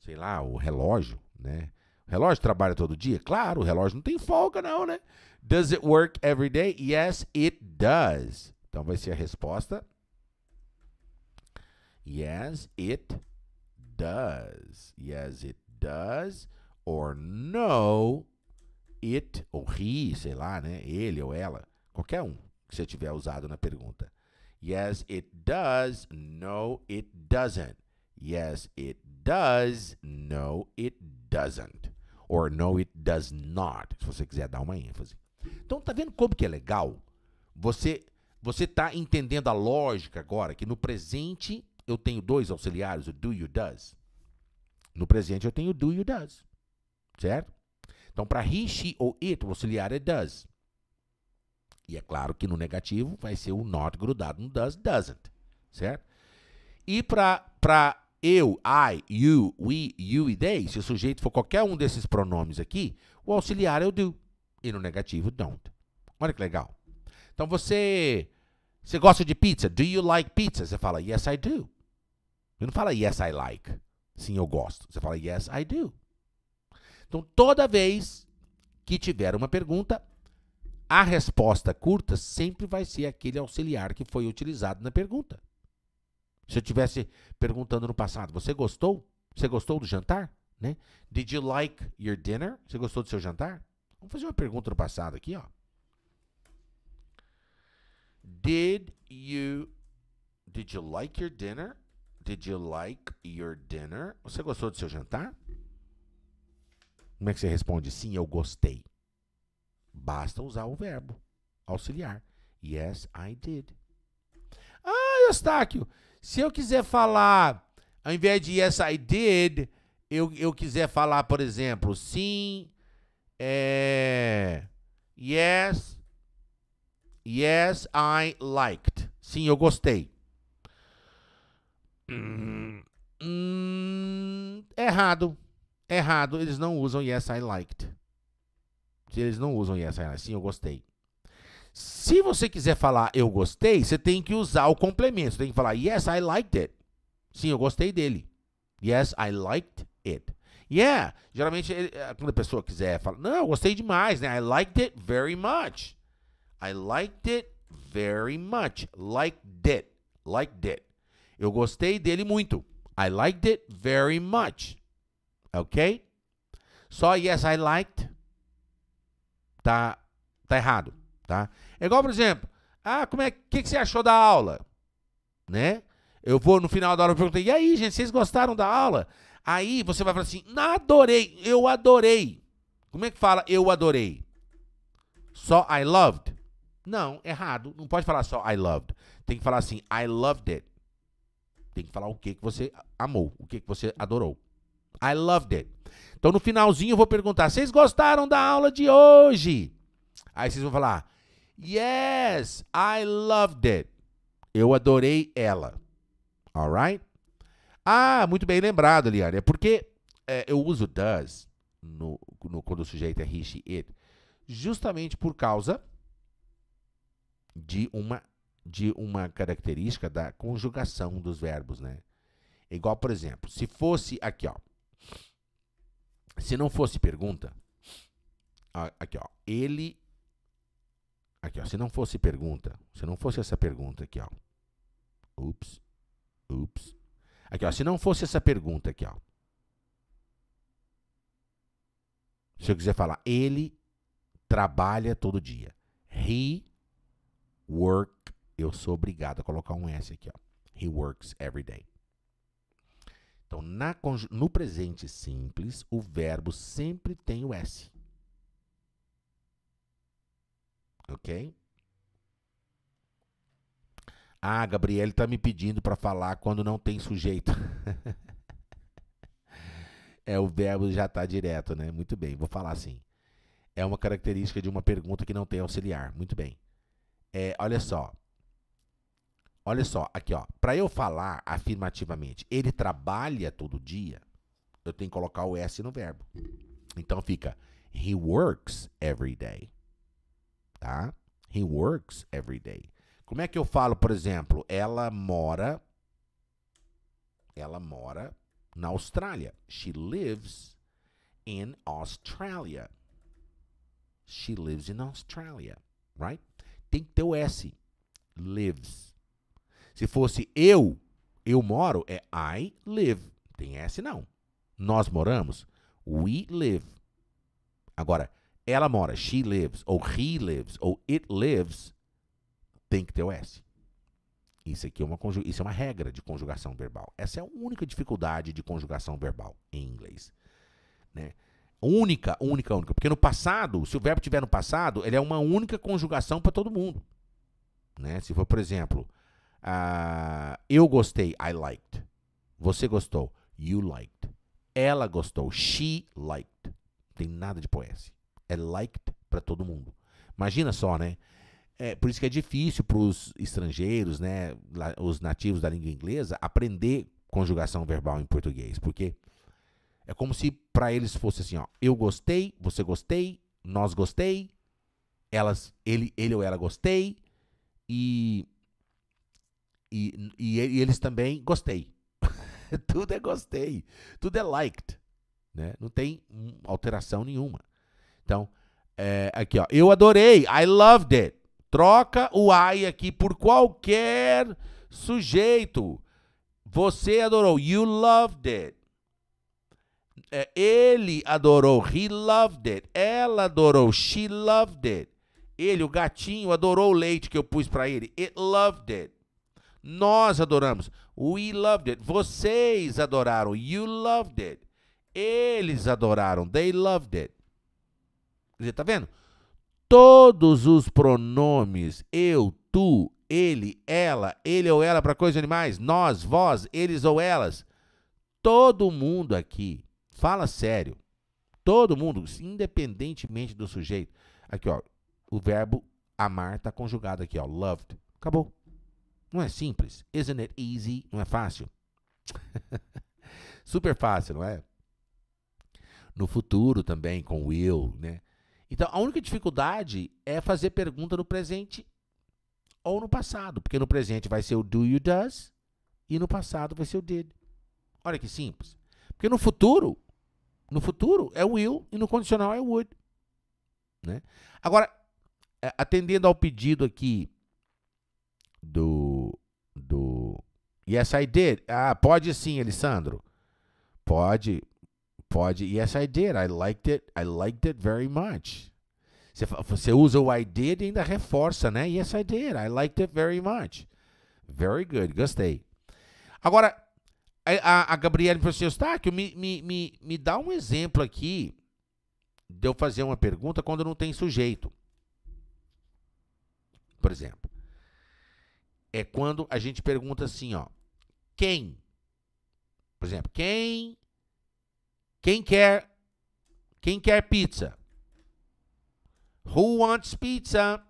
sei lá, o relógio, né? O relógio trabalha todo dia? Claro, o relógio não tem folga não, né? Does it work every day? Yes, it does. Então vai ser a resposta. Yes, it does. Yes, it does. Or no, it ou he, sei lá, né? Ele ou ela, qualquer um que você tiver usado na pergunta. Yes, it does. No, it doesn't. Yes, it does. No, it doesn't. Or no, it does not. Se você quiser dar uma ênfase. Então tá vendo como que é legal? Você você tá entendendo a lógica agora que no presente eu tenho dois auxiliares, o do e o does. No presente eu tenho do e o does. Certo? Então, para he, she ou it, o auxiliar é does. E é claro que no negativo vai ser o not grudado no does, doesn't. Certo? E para eu, I, you, we, you e they, se o sujeito for qualquer um desses pronomes aqui, o auxiliar é o do. E no negativo, don't. Olha que legal. Então você. Você gosta de pizza? Do you like pizza? Você fala, yes, I do. Você não fala, yes, I like. Sim, eu gosto. Você fala, yes, I do. Então, toda vez que tiver uma pergunta, a resposta curta sempre vai ser aquele auxiliar que foi utilizado na pergunta. Se eu estivesse perguntando no passado, você gostou? Você gostou do jantar? Né? Did you like your dinner? Você gostou do seu jantar? Vamos fazer uma pergunta no passado aqui, ó. Did you Did you like your dinner? Did you like your dinner? Você gostou do seu jantar? Como é que você responde? Sim, eu gostei. Basta usar o verbo auxiliar. Yes, I did. Ah, Eustáquio, se eu quiser falar, ao invés de yes, I did, eu, eu quiser falar, por exemplo, sim, é, yes, yes, I liked. Sim, eu gostei. Hum, hum, errado. Errado, eles não usam yes, I liked. Eles não usam yes, I liked. Sim, eu gostei. Se você quiser falar eu gostei, você tem que usar o complemento. Você tem que falar yes, I liked it. Sim, eu gostei dele. Yes, I liked it. Yeah. Geralmente, eh, quando a pessoa quiser falar, não, eu gostei demais, né? I liked it very much. I liked it very much. Liked it. Liked it. Eu gostei dele muito. I liked it very much. Ok? Só yes, I liked. Tá, tá errado, tá? É igual, por exemplo, ah, como é que, que você achou da aula? Né? Eu vou no final da aula e pergunto, e aí, gente, vocês gostaram da aula? Aí você vai falar assim, adorei, eu adorei. Como é que fala eu adorei? Só I loved? Não, errado. Não pode falar só I loved. Tem que falar assim, I loved it. Tem que falar o que, que você amou, o que, que você adorou. I loved it. Então no finalzinho eu vou perguntar: vocês gostaram da aula de hoje? Aí vocês vão falar: Yes, I loved it. Eu adorei ela. Alright? Ah, muito bem lembrado, Liane. É porque é, eu uso does no, no, quando o sujeito é he, she, it, justamente por causa de uma, de uma característica da conjugação dos verbos, né? Igual, por exemplo, se fosse aqui, ó. Se não fosse pergunta. Aqui, ó. Ele. Aqui, ó. Se não fosse pergunta. Se não fosse essa pergunta aqui, ó. Ups. Ups. Aqui, ó. Se não fosse essa pergunta aqui, ó. Se eu quiser falar, ele trabalha todo dia. He work. Eu sou obrigado a colocar um S aqui, ó. He works every day. Então, na, no presente simples, o verbo sempre tem o S. Ok? Ah, Gabriel Gabriele está me pedindo para falar quando não tem sujeito. [LAUGHS] é, o verbo já está direto, né? Muito bem, vou falar assim. É uma característica de uma pergunta que não tem auxiliar. Muito bem. É, olha só. Olha só, aqui ó, para eu falar afirmativamente, ele trabalha todo dia, eu tenho que colocar o S no verbo. Então fica he works every day. Tá? He works every day. Como é que eu falo, por exemplo, ela mora ela mora na Austrália. She lives in Australia. She lives in Australia, right? Tem que ter o S. Lives. Se fosse eu, eu moro, é I live. Tem S não. Nós moramos, we live. Agora, ela mora, she lives, ou he lives, ou it lives, tem que ter o S. Isso aqui é uma, isso é uma regra de conjugação verbal. Essa é a única dificuldade de conjugação verbal em inglês. Né? Única, única, única. Porque no passado, se o verbo tiver no passado, ele é uma única conjugação para todo mundo. Né? Se for, por exemplo, Uh, eu gostei, I liked. Você gostou, you liked. Ela gostou, she liked. Tem nada de poesia. É liked para todo mundo. Imagina só, né? É, por isso que é difícil para os estrangeiros, né, os nativos da língua inglesa, aprender conjugação verbal em português, porque é como se para eles fosse assim, ó, eu gostei, você gostei, nós gostei, elas, ele, ele ou ela gostei e e, e, e eles também gostei. [LAUGHS] tudo é gostei. Tudo é liked. Né? Não tem hum, alteração nenhuma. Então, é, aqui, ó. Eu adorei. I loved it. Troca o I aqui por qualquer sujeito. Você adorou. You loved it. É, ele adorou. He loved it. Ela adorou. She loved it. Ele, o gatinho, adorou o leite que eu pus para ele. It loved it. Nós adoramos. We loved it. Vocês adoraram. You loved it. Eles adoraram. They loved it. Você tá vendo? Todos os pronomes eu, tu, ele, ela, ele ou ela para coisas animais, nós, vós, eles ou elas. Todo mundo aqui, fala sério. Todo mundo, independentemente do sujeito. Aqui, ó, o verbo amar tá conjugado aqui, ó, loved. Acabou. Não é simples. Isn't it easy? Não é fácil. [LAUGHS] Super fácil, não é? No futuro também, com o will, né? Então, a única dificuldade é fazer pergunta no presente ou no passado, porque no presente vai ser o do you does e no passado vai ser o did. Olha que simples. Porque no futuro, no futuro é will e no condicional é would, né? Agora, atendendo ao pedido aqui do Yes, I did. Ah, pode sim, Alessandro. Pode, pode. Yes, I did. I liked it. I liked it very much. Você, você usa o I did e ainda reforça, né? Yes, I did. I liked it very much. Very good. Gostei. Agora, a, a Gabriela me falou assim, Eustáquio, me, me, me, me dá um exemplo aqui de eu fazer uma pergunta quando não tem sujeito. Por exemplo, é quando a gente pergunta assim, ó quem. Por exemplo, quem quem quer quem quer pizza? Who wants pizza?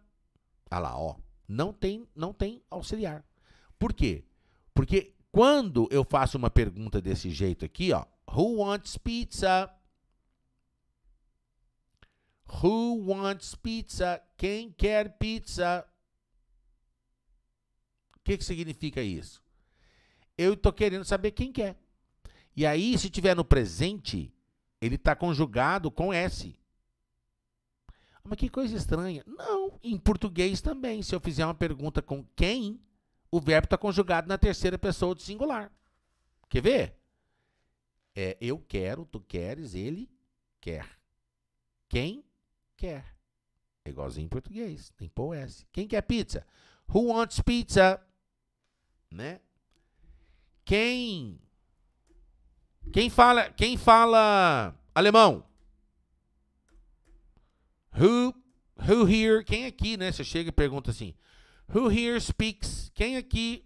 Ah lá, ó. Não tem, não tem auxiliar. Por quê? Porque quando eu faço uma pergunta desse jeito aqui, ó, who wants pizza? Who wants pizza? Quem quer pizza? O que, que significa isso? eu estou querendo saber quem que é. E aí, se tiver no presente, ele está conjugado com S. Ah, mas que coisa estranha. Não, em português também. Se eu fizer uma pergunta com quem, o verbo está conjugado na terceira pessoa do singular. Quer ver? É eu quero, tu queres, ele quer. Quem quer. É igualzinho em português, tem pôr S. Quem quer pizza? Who wants pizza? Né? Quem quem fala, quem fala alemão? Who who here? Quem aqui, né? Você chega e pergunta assim: Who here speaks? Quem aqui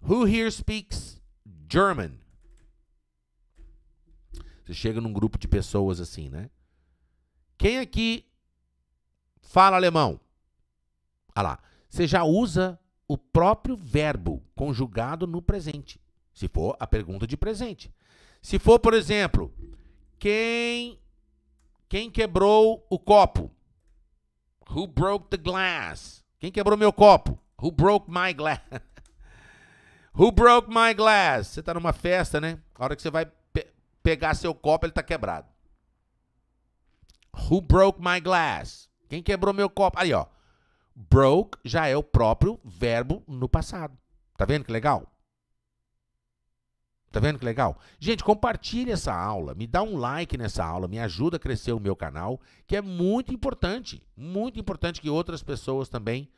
Who here speaks German? Você chega num grupo de pessoas assim, né? Quem aqui fala alemão? Olha ah lá, você já usa o próprio verbo conjugado no presente, se for a pergunta de presente. Se for, por exemplo, quem quem quebrou o copo? Who broke the glass? Quem quebrou meu copo? Who broke my glass? [LAUGHS] Who broke my glass? Você está numa festa, né? A hora que você vai pe pegar seu copo, ele está quebrado. Who broke my glass? Quem quebrou meu copo? Aí, ó. Broke já é o próprio verbo no passado. Tá vendo que legal? Tá vendo que legal? Gente, compartilhe essa aula, me dá um like nessa aula, me ajuda a crescer o meu canal, que é muito importante, muito importante que outras pessoas também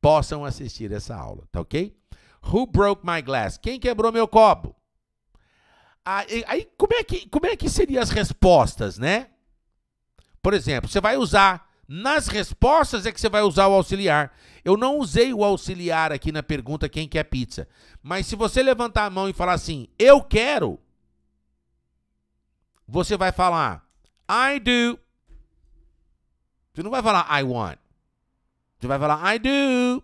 possam assistir essa aula, tá ok? Who broke my glass? Quem quebrou meu copo? Aí, ah, aí como, é que, como é que seriam as respostas, né? Por exemplo, você vai usar nas respostas é que você vai usar o auxiliar. Eu não usei o auxiliar aqui na pergunta quem quer pizza. Mas se você levantar a mão e falar assim, eu quero, você vai falar I do. Você não vai falar I want. Você vai falar I do.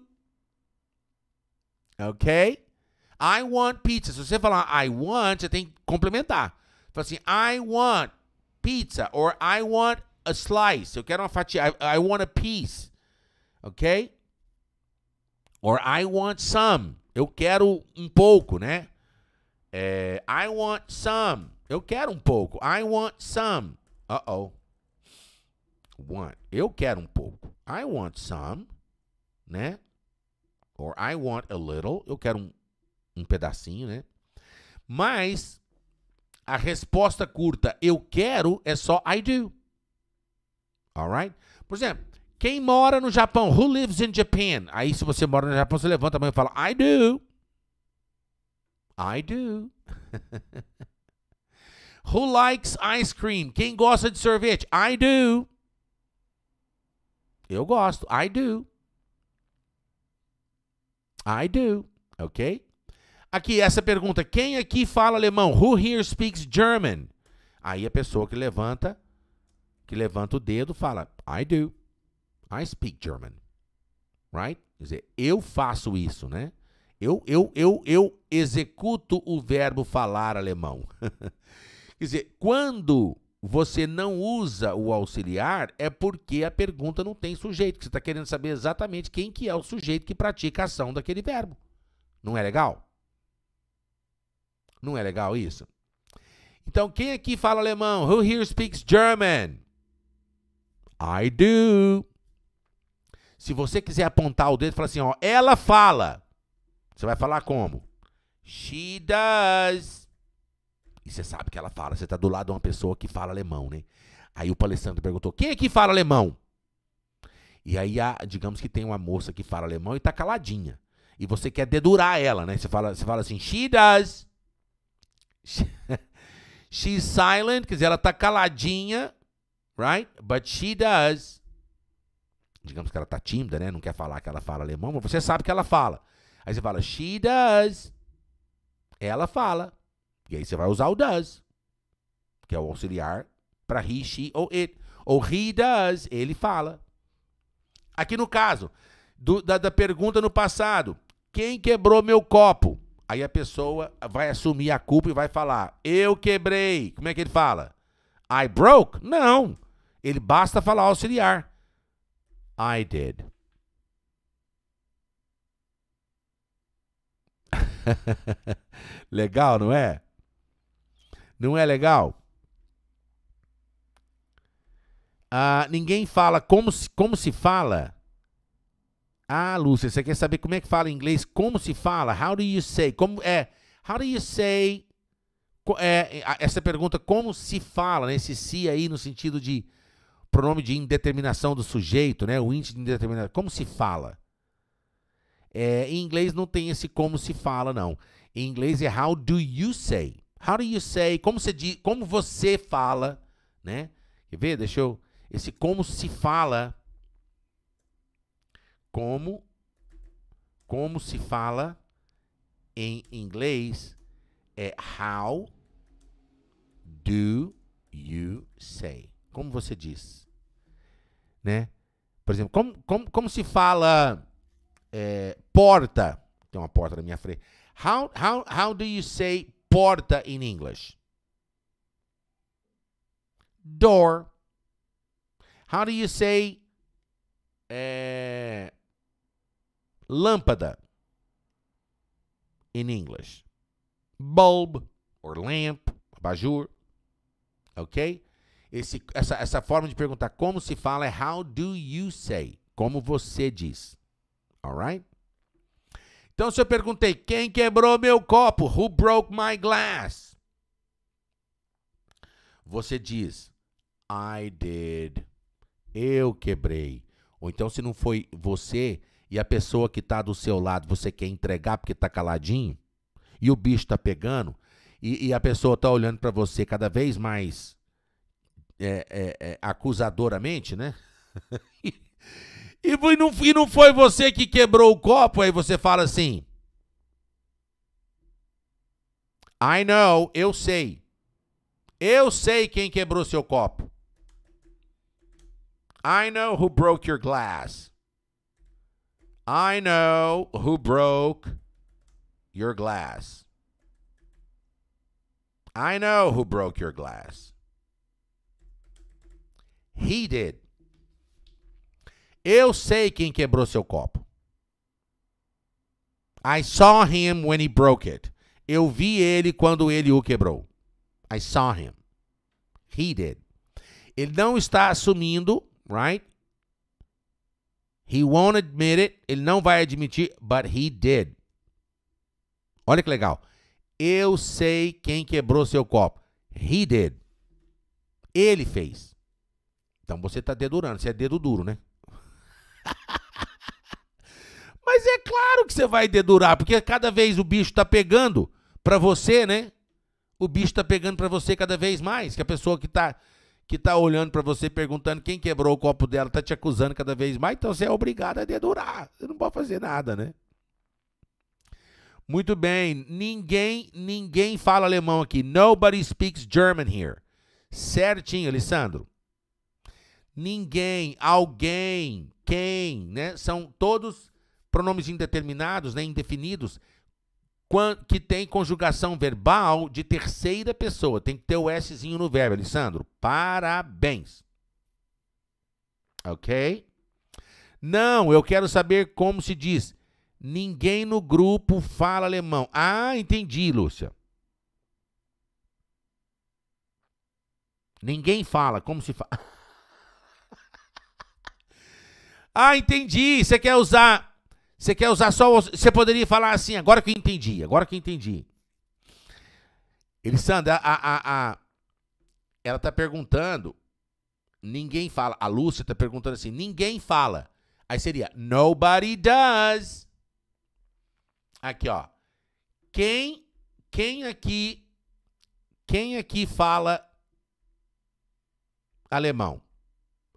Ok? I want pizza. Se você falar I want, você tem que complementar. Fala assim, I want pizza or I want a slice. Eu quero uma fatia. I, I want a piece. Ok? Or I want some. Eu quero um pouco, né? É, I want some. Eu quero um pouco. I want some. Uh-oh. Want. Eu quero um pouco. I want some, né? Or I want a little. Eu quero um, um pedacinho, né? Mas a resposta curta, eu quero, é só I do. Alright? Por exemplo, quem mora no Japão? Who lives in Japan? Aí, se você mora no Japão, você levanta a mão e fala, I do. I do. [LAUGHS] Who likes ice cream? Quem gosta de sorvete? I do. Eu gosto. I do. I do. Ok? Aqui, essa pergunta. Quem aqui fala alemão? Who here speaks German? Aí a pessoa que levanta que levanta o dedo, fala I do. I speak German. Right? Quer dizer, eu faço isso, né? Eu, eu, eu, eu executo o verbo falar alemão. [LAUGHS] Quer dizer, quando você não usa o auxiliar, é porque a pergunta não tem sujeito, que você está querendo saber exatamente quem que é o sujeito que pratica a ação daquele verbo. Não é legal? Não é legal isso? Então, quem aqui fala alemão? Who here speaks German? I do. Se você quiser apontar o dedo e falar assim, ó, ela fala. Você vai falar como? She does. E você sabe que ela fala. Você está do lado de uma pessoa que fala alemão, né? Aí o palestrante perguntou: quem é que fala alemão? E aí, digamos que tem uma moça que fala alemão e está caladinha. E você quer dedurar ela, né? Você fala, você fala assim: she does. [LAUGHS] she's silent, quer dizer, ela está caladinha right? But she does. Digamos que ela tá tímida, né? Não quer falar que ela fala alemão, mas você sabe que ela fala. Aí você fala, she does. Ela fala. E aí você vai usar o does, que é o auxiliar para he, she ou it. Ou he does, ele fala. Aqui no caso, do, da, da pergunta no passado, quem quebrou meu copo? Aí a pessoa vai assumir a culpa e vai falar, eu quebrei. Como é que ele fala? I broke? Não. Ele basta falar auxiliar. I did. [LAUGHS] legal, não é? Não é legal? Ah, ninguém fala como se, como se fala. Ah, Lúcia, você quer saber como é que fala em inglês? Como se fala? How do you say? Como é? How do you say? É, é essa pergunta, como se fala, né? Esse se aí no sentido de pronome de indeterminação do sujeito, né? O índice de indeterminação. Como se fala? É, em inglês não tem esse como se fala, não. Em inglês é how do you say? How do you say? Como você, diz, como você fala, né? Quer ver? Deixa eu. Esse como se fala. Como. Como se fala em inglês é how do you say? Como você diz? Né? Por exemplo, como, como, como se fala é, porta? Tem uma porta na minha frente. How, how, how do you say porta in English? Door. How do you say é, lâmpada in English? Bulb or lamp, abajur. Ok? Esse, essa, essa forma de perguntar como se fala é how do you say? Como você diz. Alright? Então, se eu perguntei quem quebrou meu copo, who broke my glass? Você diz I did. Eu quebrei. Ou então, se não foi você e a pessoa que está do seu lado, você quer entregar porque está caladinho e o bicho está pegando e, e a pessoa está olhando para você cada vez mais é, é, é, acusadoramente, né? [LAUGHS] e, não, e não foi você que quebrou o copo, aí você fala assim. I know, eu sei. Eu sei quem quebrou seu copo. I know who broke your glass. I know who broke your glass. I know who broke your glass. He did. Eu sei quem quebrou seu copo. I saw him when he broke it. Eu vi ele quando ele o quebrou. I saw him. He did. Ele não está assumindo, right? He won't admit it. Ele não vai admitir, but he did. Olha que legal. Eu sei quem quebrou seu copo. He did. Ele fez. Então você tá dedurando, você é dedo duro, né? [LAUGHS] Mas é claro que você vai dedurar, porque cada vez o bicho tá pegando para você, né? O bicho tá pegando para você cada vez mais, que a pessoa que tá que tá olhando para você perguntando quem quebrou o copo dela, tá te acusando cada vez mais, então você é obrigado a dedurar. Você não pode fazer nada, né? Muito bem. Ninguém, ninguém fala alemão aqui. Nobody speaks German here. Certinho, Alessandro ninguém, alguém, quem, né? São todos pronomes indeterminados, né? indefinidos, que tem conjugação verbal de terceira pessoa. Tem que ter o Szinho no verbo, Alessandro. Parabéns. Ok? Não, eu quero saber como se diz. Ninguém no grupo fala alemão. Ah, entendi, Lúcia. Ninguém fala, como se fala. [LAUGHS] Ah, entendi. Você quer usar. Você quer usar só. Você poderia falar assim, agora que eu entendi, agora que eu entendi. Elisandra, a, a, a, ela está perguntando. Ninguém fala. A Lúcia está perguntando assim: ninguém fala. Aí seria nobody does. Aqui, ó. Quem quem aqui quem aqui fala alemão?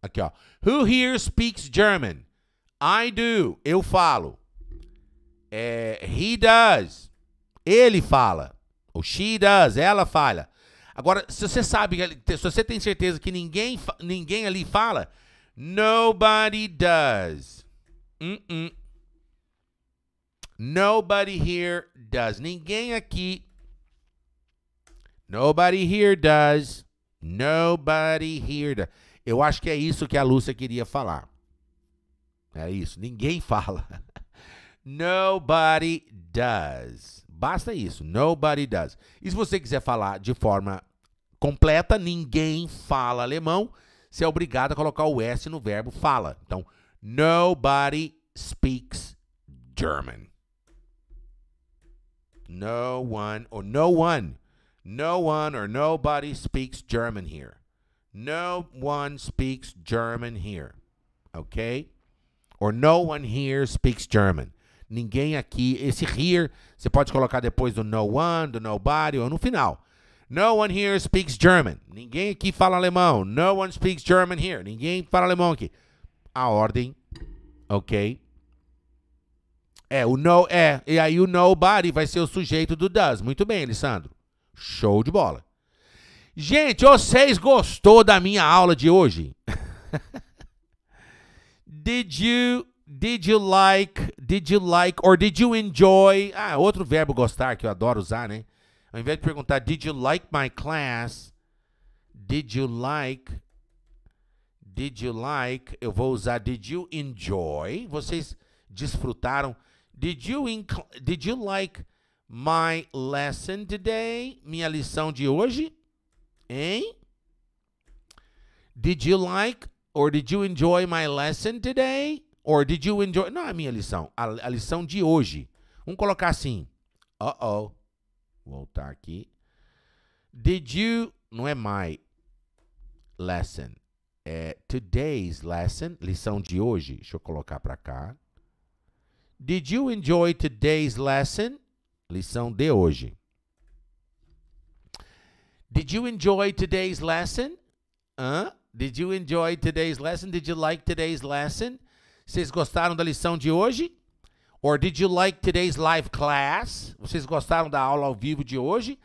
Aqui, ó. Who here speaks German? I do. Eu falo. É, he does. Ele fala. Ou she does. Ela fala. Agora, se você sabe, se você tem certeza que ninguém, ninguém ali fala, nobody does. Uh -uh. Nobody here does. Ninguém aqui. Nobody here does. Nobody here does. Eu acho que é isso que a Lúcia queria falar. É isso. Ninguém [LAUGHS] fala. Nobody does. Basta isso. Nobody does. E se você quiser falar de forma completa, ninguém fala alemão, você é obrigado a colocar o S no verbo fala. Então, nobody speaks German. No one or no one. No one or nobody speaks German here. No one speaks German here, ok? Or no one here speaks German. Ninguém aqui, esse here, você pode colocar depois do no one, do nobody ou no final. No one here speaks German. Ninguém aqui fala alemão. No one speaks German here. Ninguém fala alemão aqui. A ordem, ok? É, o no é. E aí o nobody vai ser o sujeito do does. Muito bem, Alessandro. Show de bola. Gente, vocês gostou da minha aula de hoje? [LAUGHS] did you did you like did you like or did you enjoy? Ah, outro verbo gostar que eu adoro usar, né? Ao invés de perguntar did you like my class? Did you like Did you like? Eu vou usar did you enjoy? Vocês desfrutaram? Did you did you like my lesson today? Minha lição de hoje? Hein? Did you like or did you enjoy my lesson today? Or did you enjoy. Não é a minha lição, a, a lição de hoje. Vamos colocar assim. Uh oh. Voltar aqui. Did you. Não é my lesson. É today's lesson, lição de hoje. Deixa eu colocar para cá. Did you enjoy today's lesson? Lição de hoje. Did you enjoy today's lesson? Hã? Did you enjoy today's lesson? Did you like today's lesson? Vocês gostaram da lição de hoje? Or did you like today's live class? Vocês gostaram da aula ao vivo de hoje?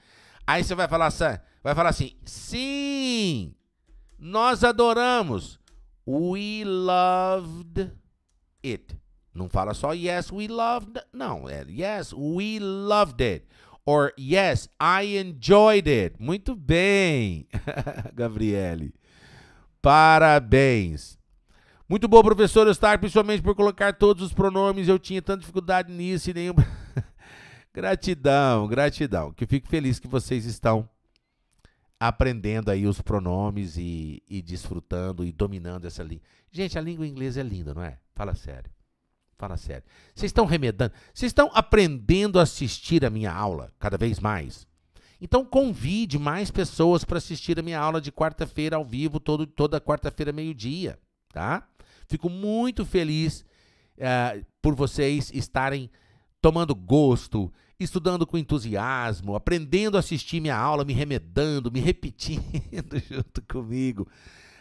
Aí você vai falar assim, vai falar assim: "Sim! Nós adoramos. We loved it." Não fala só yes, we loved. Não, é yes, we loved it. Or yes, I enjoyed it. Muito bem, [LAUGHS] Gabriele. Parabéns. Muito bom, professor Eustáquio, principalmente por colocar todos os pronomes. Eu tinha tanta dificuldade nisso e nenhuma. [LAUGHS] gratidão, gratidão. Que eu fico feliz que vocês estão aprendendo aí os pronomes e, e desfrutando e dominando essa língua. Gente, a língua inglesa é linda, não é? Fala sério. Fala sério. Vocês estão remedando, vocês estão aprendendo a assistir a minha aula cada vez mais. Então convide mais pessoas para assistir a minha aula de quarta-feira ao vivo, todo, toda quarta-feira, meio-dia. Tá? Fico muito feliz uh, por vocês estarem tomando gosto, estudando com entusiasmo, aprendendo a assistir minha aula, me remedando, me repetindo [LAUGHS] junto comigo,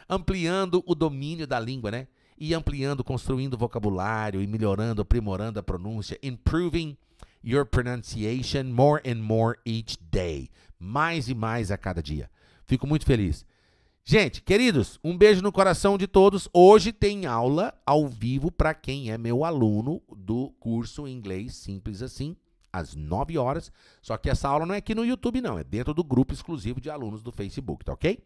ampliando o domínio da língua, né? e ampliando, construindo vocabulário e melhorando, aprimorando a pronúncia, improving your pronunciation more and more each day. Mais e mais a cada dia. Fico muito feliz. Gente, queridos, um beijo no coração de todos. Hoje tem aula ao vivo para quem é meu aluno do curso Inglês Simples Assim, às 9 horas. Só que essa aula não é aqui no YouTube, não. É dentro do grupo exclusivo de alunos do Facebook, tá ok?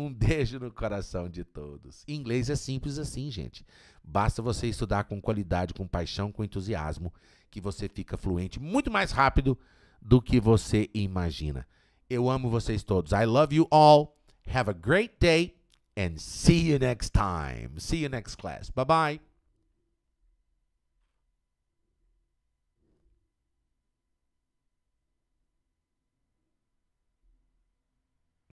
Um beijo no coração de todos. Inglês é simples assim, gente. Basta você estudar com qualidade, com paixão, com entusiasmo, que você fica fluente muito mais rápido do que você imagina. Eu amo vocês todos. I love you all. Have a great day and see you next time. See you next class. Bye bye.